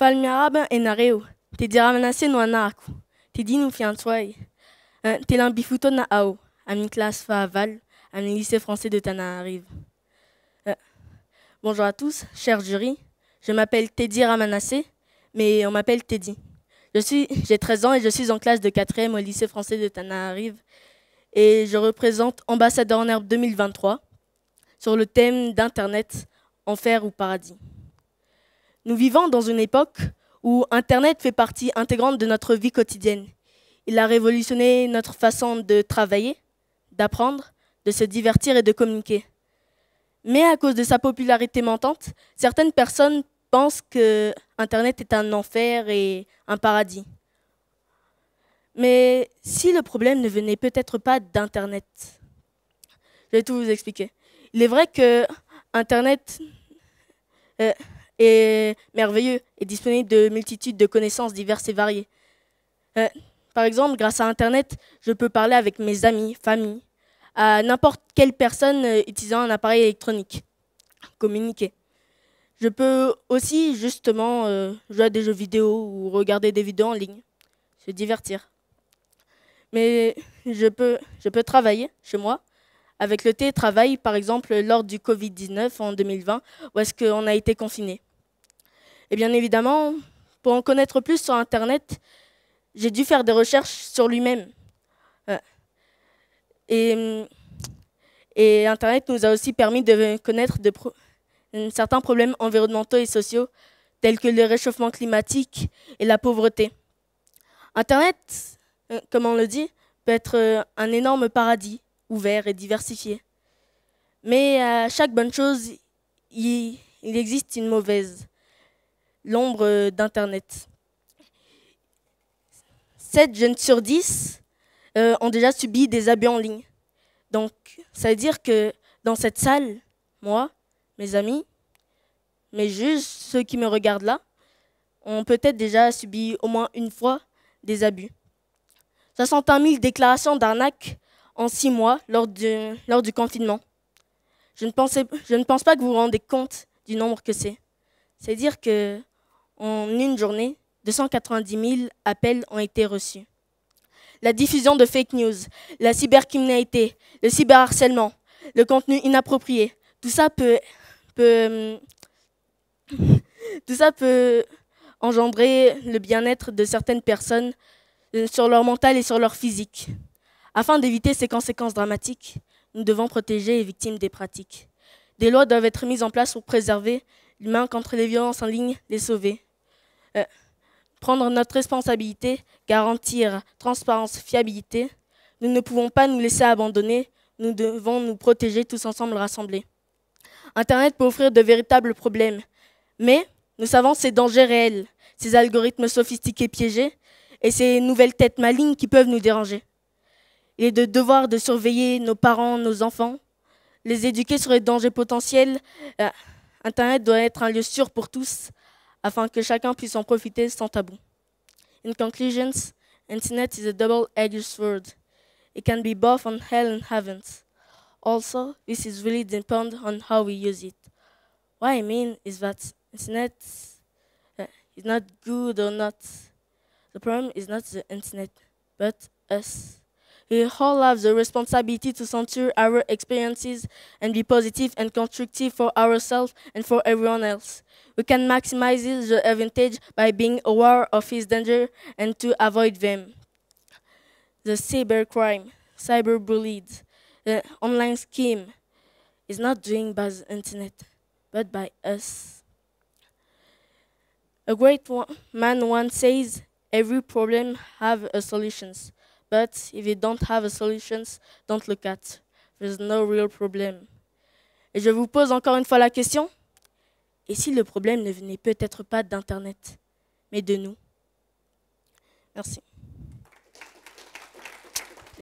Ben, hein, lycée français de hein. Bonjour à tous, chers jury, je m'appelle Teddy Ramanassé, mais on m'appelle Teddy. Je suis, j'ai 13 ans et je suis en classe de 4e au lycée français de Tanaarive. et je représente Ambassadeur en herbe 2023 sur le thème d'Internet, enfer ou paradis. Nous vivons dans une époque où Internet fait partie intégrante de notre vie quotidienne. Il a révolutionné notre façon de travailler, d'apprendre, de se divertir et de communiquer. Mais à cause de sa popularité montante, certaines personnes pensent que Internet est un enfer et un paradis. Mais si le problème ne venait peut-être pas d'Internet Je vais tout vous expliquer. Il est vrai que Internet... Euh, est merveilleux et disponible de multitudes de connaissances diverses et variées. Euh, par exemple, grâce à Internet, je peux parler avec mes amis, famille, à n'importe quelle personne euh, utilisant un appareil électronique. Communiquer. Je peux aussi justement euh, jouer à des jeux vidéo ou regarder des vidéos en ligne, se divertir. Mais je peux, je peux travailler chez moi avec le télétravail, par exemple lors du Covid-19 en 2020, où est-ce qu'on a été confiné. Et bien évidemment, pour en connaître plus sur Internet, j'ai dû faire des recherches sur lui-même. Euh, et, Internet nous a aussi permis de connaître certains problèmes environnementaux et sociaux, tels que le réchauffement climatique et la pauvreté. Internet, euh, comme on le dit, peut être euh, un énorme paradis, ouvert et diversifié. Mais à chaque bonne chose, il existe une mauvaise l'ombre d'Internet. 7 jeunes sur 10 euh, ont déjà subi des abus en ligne. Donc, ça veut dire que dans cette salle, moi, mes amis, mes juges, ceux qui me regardent là, ont peut-être déjà subi au moins une fois des abus. 61 000 déclarations d'arnaque en six mois lors du, lors du confinement. Je ne, je ne pense pas que vous vous rendez compte du nombre que c'est. C'est-à-dire que en une journée, 290 000 appels ont été reçus. La diffusion de fake news, la cybercriminalité, le cyberharcèlement, le contenu inapproprié, tout ça peut, engendrer le bien-être de certaines personnes euh, sur leur mental et sur leur physique. Afin d'éviter ces conséquences dramatiques, nous devons protéger les victimes des pratiques. Des lois doivent être mises en place pour préserver l'humain contre les violences en ligne, les sauver. Euh, prendre notre responsabilité, garantir transparence, fiabilité. Nous ne pouvons pas nous laisser abandonner, nous devons nous protéger tous ensemble rassemblés. Internet peut offrir de véritables problèmes, mais nous savons ces dangers réels, ces algorithmes sophistiqués piégés et ces nouvelles têtes malignes qui peuvent nous déranger. Il est de devoir de surveiller nos parents, nos enfants, les éduquer sur les dangers potentiels. Euh, Internet doit être un lieu sûr pour tous, afin que chacun puisse en profiter sans tabou. In conclusion, internet is a double-edged sword. It can be both on hell and heaven. Also, this is really depend on how we use it. What I mean is that internet eh, is not good or not. The problem is not the internet, but us. We all have the responsibility to center our experiences and be positive and constructive for ourselves and for everyone else. We can maximize the advantage by being aware of its danger and to avoid them. The cybercrime, cyberbullying, the online scheme is not doing by the internet, but by us. A great man once says, every problem have a solutions, But if you don't have a solutions, don't look at. There's no real problem. Et je vous pose encore une fois la question. Et si le problème ne venait peut-être pas d'Internet, mais de nous Merci.